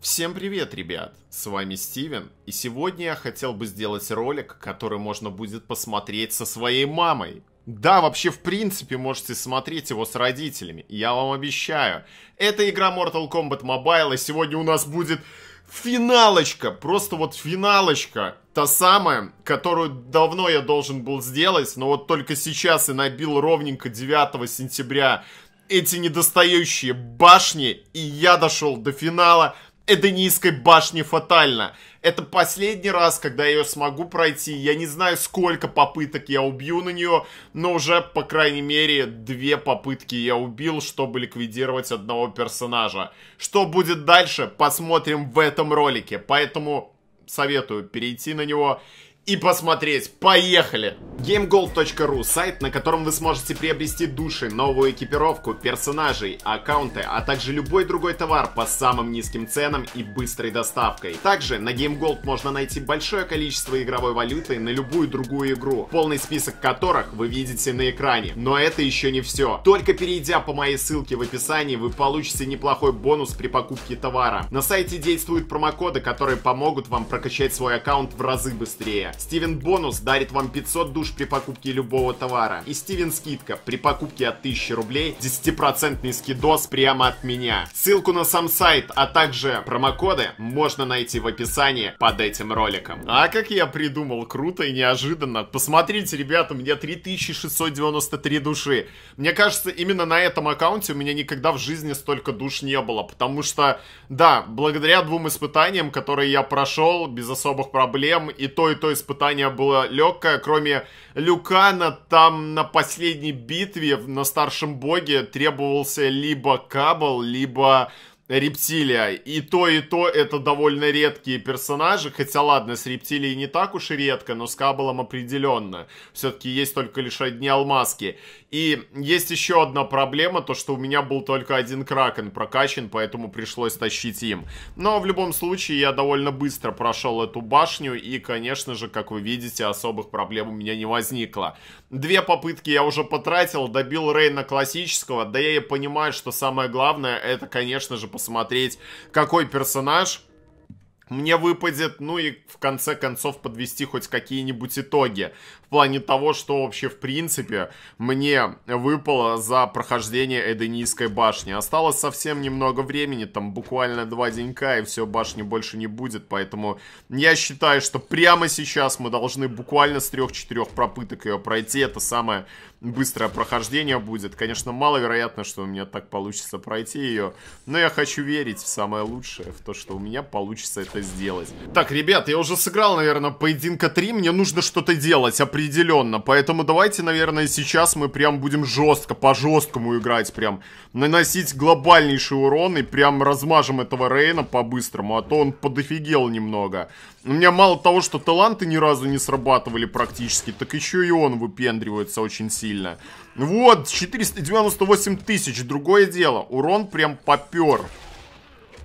Всем привет, ребят! С вами Стивен, и сегодня я хотел бы сделать ролик, который можно будет посмотреть со своей мамой. Да, вообще, в принципе, можете смотреть его с родителями, я вам обещаю. Это игра Mortal Kombat Mobile, и сегодня у нас будет финалочка, просто вот финалочка. Та самая, которую давно я должен был сделать, но вот только сейчас и набил ровненько 9 сентября эти недостающие башни, и я дошел до финала. Эденийской башни фатально. Это последний раз, когда я ее смогу пройти. Я не знаю, сколько попыток я убью на нее, но уже, по крайней мере, две попытки я убил, чтобы ликвидировать одного персонажа. Что будет дальше, посмотрим в этом ролике. Поэтому советую перейти на него и посмотреть. Поехали! GameGold.ru – сайт, на котором вы сможете приобрести души, новую экипировку, персонажей, аккаунты, а также любой другой товар по самым низким ценам и быстрой доставкой. Также на GameGold можно найти большое количество игровой валюты на любую другую игру, полный список которых вы видите на экране. Но это еще не все. Только перейдя по моей ссылке в описании, вы получите неплохой бонус при покупке товара. На сайте действуют промокоды, которые помогут вам прокачать свой аккаунт в разы быстрее. Стивен Бонус дарит вам 500 душ куш при покупке любого товара. И Стивен скидка при покупке от 1000 рублей 10% скидос прямо от меня. Ссылку на сам сайт, а также промокоды можно найти в описании под этим роликом. А как я придумал, круто и неожиданно. Посмотрите, ребята, у меня 3693 души. Мне кажется, именно на этом аккаунте у меня никогда в жизни столько душ не было, потому что, да, благодаря двум испытаниям, которые я прошел без особых проблем, и то, и то испытание было легкое, кроме Люкана там на последней битве на Старшем Боге требовался либо Кабл, либо рептилия. И то, и то это довольно редкие персонажи. Хотя, ладно, с рептилией не так уж и редко, но с Каббалом определенно. Все-таки есть только лишь одни алмазки. И есть еще одна проблема, то что у меня был только один Кракен прокачан, поэтому пришлось тащить им. Но в любом случае я довольно быстро прошел эту башню, и, конечно же, как вы видите, особых проблем у меня не возникло. Две попытки я уже потратил, добил Рейна классического, да я и понимаю, что самое главное, это, конечно же, посмотреть, какой персонаж мне выпадет, ну и в конце концов подвести хоть какие-нибудь итоги. В плане того, что вообще в принципе мне выпало за прохождение Эденийской башни. Осталось совсем немного времени, там буквально два денька и все, башни больше не будет. Поэтому я считаю, что прямо сейчас мы должны буквально с трех-четырех пропыток ее пройти. Это самое быстрое прохождение будет. Конечно, маловероятно, что у меня так получится пройти ее, но я хочу верить в самое лучшее, в то, что у меня получится это сделать. Так, ребят, я уже сыграл, наверное, поединка 3, мне нужно что-то делать определенно, поэтому давайте, наверное, сейчас мы прям будем жестко, по-жесткому играть прям, наносить глобальнейший урон и прям размажем этого Рейна по-быстрому, а то он подофигел немного. У меня мало того, что таланты ни разу не срабатывали практически, так еще и он выпендривается очень сильно сильно. Ну вот, 498 тысяч. Другое дело. Урон прям попер.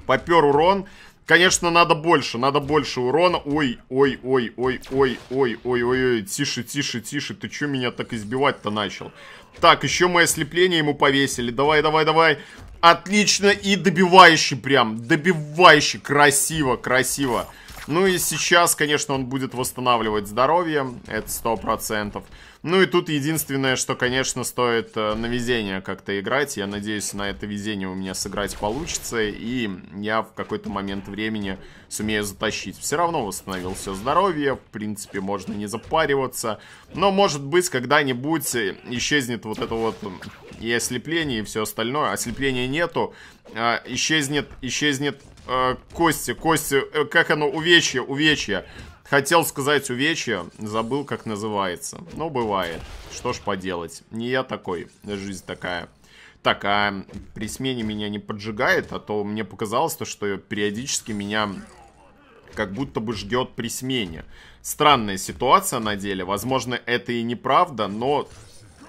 Попер урон. Конечно, надо больше, надо больше урона. Ой, ой, ой, ой, ой, ой, ой, ой, ой, тише, тише, тише. Ты что меня так избивать-то начал? Так, еще мы слепление ему повесили. Давай, давай, давай. Отлично и добивающий прям, добивающий. Красиво, красиво. Ну и сейчас, конечно, он будет восстанавливать здоровье, это 100%. Ну и тут единственное, что, конечно, стоит э, на везение как-то играть. Я надеюсь, на это везение у меня сыграть получится, и я в какой-то момент времени сумею затащить. Все равно восстановил все здоровье, в принципе, можно не запариваться. Но, может быть, когда-нибудь исчезнет вот это вот и ослепление, и все остальное. Ослепления нету, а, исчезнет, исчезнет Э, кости, кости, э, как оно, увечье, увечье. Хотел сказать увечье, забыл, как называется. Но бывает. Что ж поделать. Не я такой. Жизнь такая. Так, а при смене меня не поджигает, а то мне показалось то, что периодически меня как будто бы ждет при смене. Странная ситуация на деле. Возможно, это и неправда, но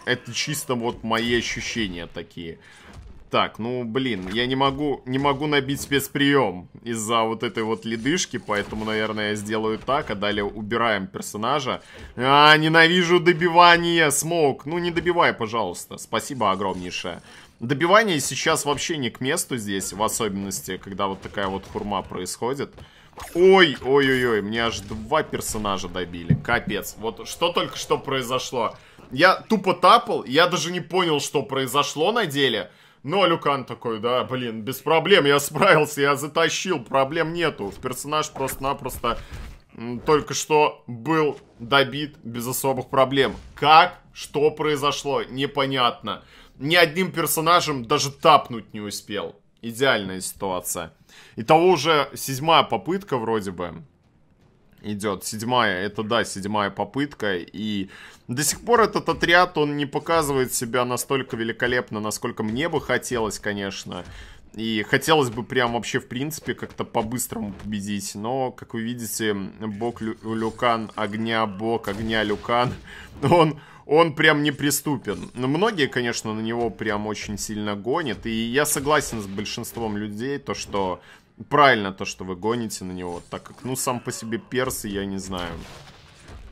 это чисто вот мои ощущения такие. Так, ну, блин, я не могу, не могу набить спецприем из-за вот этой вот ледышки, поэтому, наверное, я сделаю так, а далее убираем персонажа. А, ненавижу добивание, смог, ну не добивай, пожалуйста, спасибо огромнейшее. Добивание сейчас вообще не к месту здесь, в особенности, когда вот такая вот хурма происходит. Ой, ой-ой-ой, мне аж два персонажа добили, капец. Вот что только что произошло. Я тупо тапал, я даже не понял, что произошло на деле. Но ну, а Люкан такой, да, блин, без проблем, я справился, я затащил, проблем нету. Персонаж просто-напросто только что был добит без особых проблем. Как? Что произошло? Непонятно. Ни одним персонажем даже тапнуть не успел. Идеальная ситуация. Итого уже седьмая попытка вроде бы идет. Седьмая, это да, седьмая попытка. И до сих пор этот отряд, он не показывает себя настолько великолепно, насколько мне бы хотелось, конечно. И хотелось бы прям вообще, в принципе, как-то по-быстрому победить. Но, как вы видите, бог Лю Люкан, огня, бог огня Люкан, он, он прям неприступен. Но многие, конечно, на него прям очень сильно гонят. И я согласен с большинством людей, то что правильно то, что вы гоните на него, так как, ну, сам по себе персы я не знаю.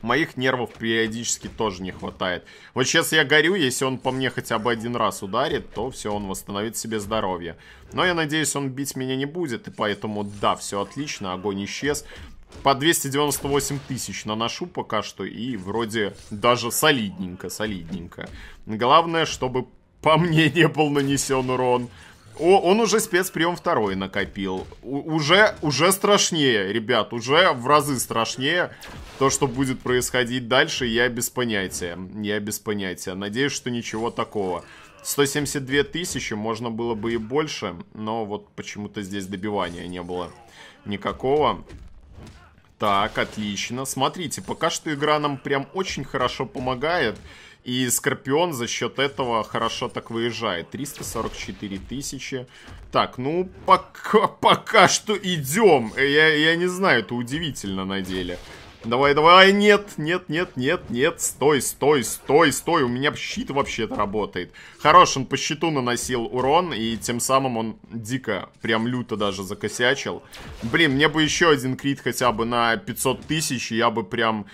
Моих нервов периодически тоже не хватает. Вот сейчас я горю, если он по мне хотя бы один раз ударит, то все, он восстановит себе здоровье. Но я надеюсь, он бить меня не будет, и поэтому, да, все отлично, огонь исчез. По 298 тысяч наношу пока что, и вроде даже солидненько, солидненько. Главное, чтобы по мне не был нанесен урон. О, он уже спецприем второй накопил. У, уже, уже страшнее, ребят, уже в разы страшнее. То, что будет происходить дальше, я без понятия. Я без понятия. Надеюсь, что ничего такого. 172 тысячи, можно было бы и больше, но вот почему-то здесь добивания не было никакого. Так, отлично. Смотрите, пока что игра нам прям очень хорошо помогает. И Скорпион за счет этого хорошо так выезжает. 344 тысячи. Так, ну, пока, пока что идем. Я, я не знаю, это удивительно на деле. Давай, давай, нет, нет, нет, нет, нет, стой, стой, стой, стой, у меня щит вообще-то работает. Хорош, он по щиту наносил урон, и тем самым он дико, прям люто даже закосячил. Блин, мне бы еще один крит хотя бы на 500 тысяч, и я бы прям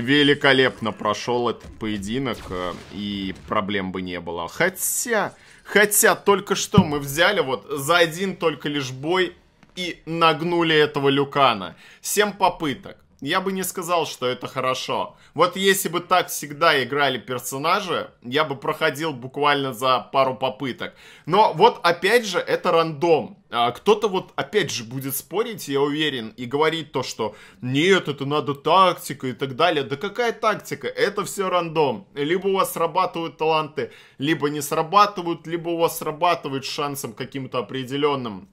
великолепно прошел этот поединок, э, и проблем бы не было. Хотя, хотя только что мы взяли вот за один только лишь бой и нагнули этого Люкана. Семь попыток я бы не сказал, что это хорошо. Вот если бы так всегда играли персонажи, я бы проходил буквально за пару попыток. Но вот опять же, это рандом. А, кто-то вот опять же будет спорить, я уверен, и говорить то, что нет, это надо тактика и так далее. Да какая тактика? Это все рандом. Либо у вас срабатывают таланты, либо не срабатывают, либо у вас срабатывают шансом каким-то определенным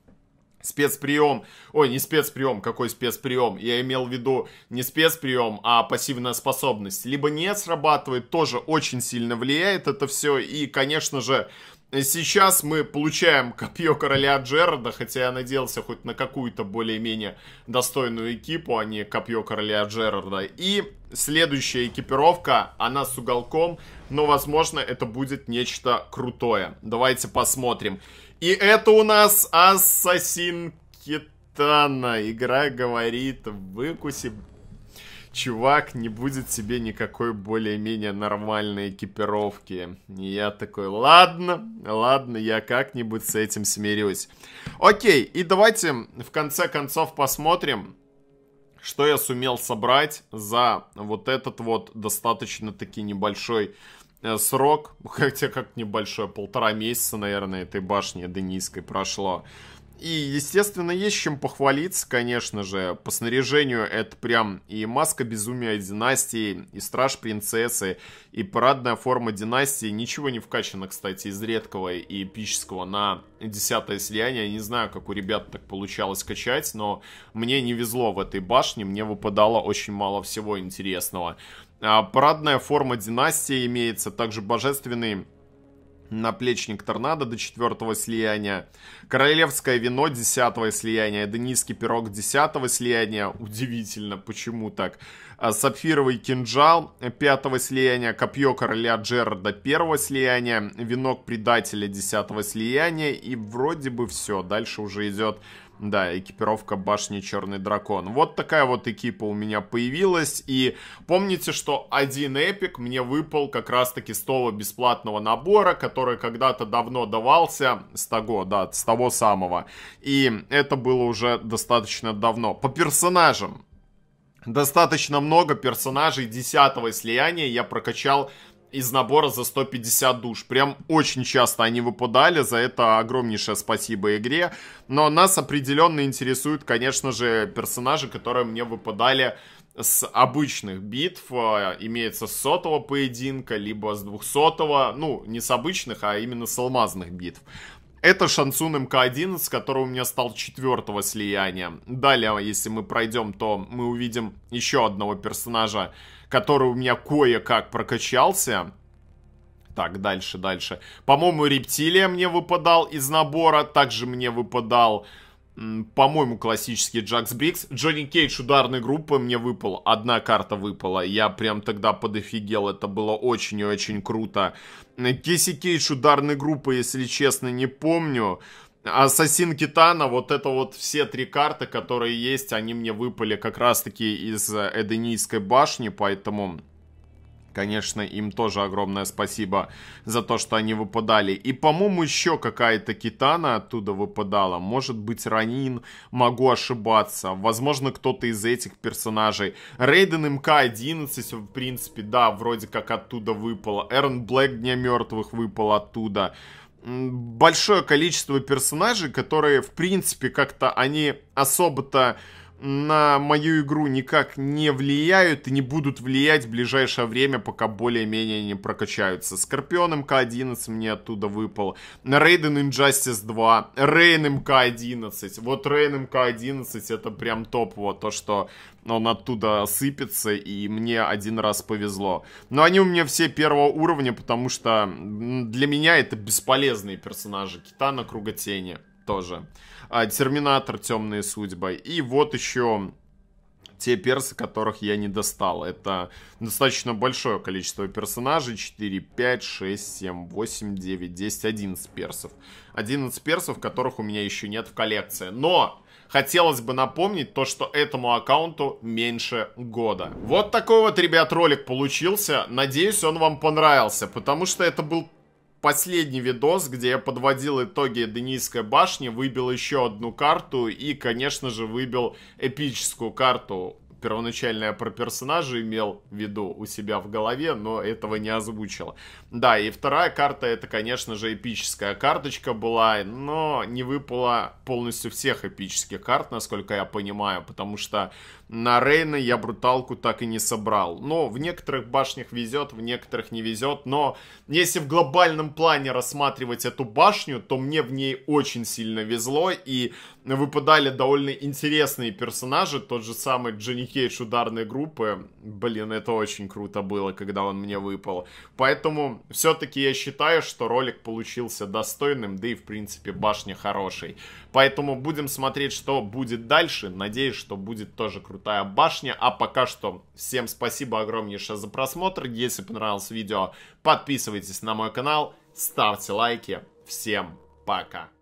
спецприем, ой, не спецприем, какой спецприем, я имел в виду не спецприем, а пассивная способность, либо не срабатывает, тоже очень сильно влияет это все, и, конечно же, Сейчас мы получаем копье короля Джерарда, хотя я надеялся хоть на какую-то более-менее достойную экипу, а не копье короля Джерарда. И следующая экипировка, она с уголком, но, возможно, это будет нечто крутое. Давайте посмотрим. И это у нас Ассасин Китана. Игра говорит, выкуси чувак не будет себе никакой более-менее нормальной экипировки. И я такой, ладно, ладно, я как-нибудь с этим смирюсь. Окей, и давайте в конце концов посмотрим, что я сумел собрать за вот этот вот достаточно-таки небольшой э, срок, хотя как небольшой, полтора месяца, наверное, этой башни Денийской прошло. И, естественно, есть чем похвалиться, конечно же. По снаряжению это прям и маска безумия династии, и страж принцессы, и парадная форма династии. Ничего не вкачано, кстати, из редкого и эпического на десятое слияние. Я не знаю, как у ребят так получалось качать, но мне не везло в этой башне. Мне выпадало очень мало всего интересного. А парадная форма династии имеется, также божественный наплечник торнадо до четвертого слияния, королевское вино десятого слияния, денисский пирог десятого слияния, удивительно, почему так, а, сапфировый кинжал пятого слияния, копье короля Джерарда первого слияния, венок предателя десятого слияния и вроде бы все, дальше уже идет да, экипировка башни Черный Дракон. Вот такая вот экипа у меня появилась. И помните, что один эпик мне выпал как раз-таки с того бесплатного набора, который когда-то давно давался. С того, да, с того самого. И это было уже достаточно давно. По персонажам. Достаточно много персонажей десятого слияния я прокачал из набора за 150 душ. Прям очень часто они выпадали, за это огромнейшее спасибо игре. Но нас определенно интересуют, конечно же, персонажи, которые мне выпадали с обычных битв, э, имеется с сотого поединка, либо с двухсотого, ну, не с обычных, а именно с алмазных битв. Это Шансун МК-11, который у меня стал четвертого слияния. Далее, если мы пройдем, то мы увидим еще одного персонажа, который у меня кое-как прокачался. Так, дальше, дальше. По-моему, рептилия мне выпадал из набора. Также мне выпадал по-моему, классический Джакс Брикс. Джонни Кейдж ударной группы мне выпал. Одна карта выпала. Я прям тогда подофигел. Это было очень и очень круто. Кейси Кейдж ударной группы, если честно, не помню. Ассасин Китана, вот это вот все три карты, которые есть, они мне выпали как раз-таки из э, Эденийской башни, поэтому Конечно, им тоже огромное спасибо за то, что они выпадали. И, по-моему, еще какая-то китана оттуда выпадала. Может быть, Ранин, могу ошибаться. Возможно, кто-то из этих персонажей. Рейден МК-11, в принципе, да, вроде как оттуда выпало. Эрн Блэк Дня Мертвых выпал оттуда. Большое количество персонажей, которые, в принципе, как-то они особо-то на мою игру никак не влияют и не будут влиять в ближайшее время, пока более-менее не прокачаются. Скорпион МК-11 мне оттуда выпал, Рейден Инжастис 2, Рейн МК-11. Вот Рейн МК-11 это прям топ вот то, что он оттуда сыпется, и мне один раз повезло. Но они у меня все первого уровня, потому что для меня это бесполезные персонажи. Китана тени тоже. А, Терминатор, Темные судьбы. И вот еще те персы, которых я не достал. Это достаточно большое количество персонажей. 4, 5, 6, 7, 8, 9, 10, 11 персов. 11 персов, которых у меня еще нет в коллекции. Но хотелось бы напомнить то, что этому аккаунту меньше года. Вот такой вот, ребят, ролик получился. Надеюсь, он вам понравился, потому что это был последний видос, где я подводил итоги Денийской башни, выбил еще одну карту и, конечно же, выбил эпическую карту первоначально я про персонажа имел в виду у себя в голове, но этого не озвучил. Да, и вторая карта это, конечно же, эпическая карточка была, но не выпала полностью всех эпических карт, насколько я понимаю, потому что на Рейна я бруталку так и не собрал. Но в некоторых башнях везет, в некоторых не везет, но если в глобальном плане рассматривать эту башню, то мне в ней очень сильно везло, и выпадали довольно интересные персонажи, тот же самый Джонни Кейдж ударной группы. Блин, это очень круто было, когда он мне выпал. Поэтому все-таки я считаю, что ролик получился достойным, да и в принципе башня хорошей. Поэтому будем смотреть, что будет дальше. Надеюсь, что будет тоже крутая башня. А пока что всем спасибо огромнейшее за просмотр. Если понравилось видео, подписывайтесь на мой канал, ставьте лайки. Всем пока!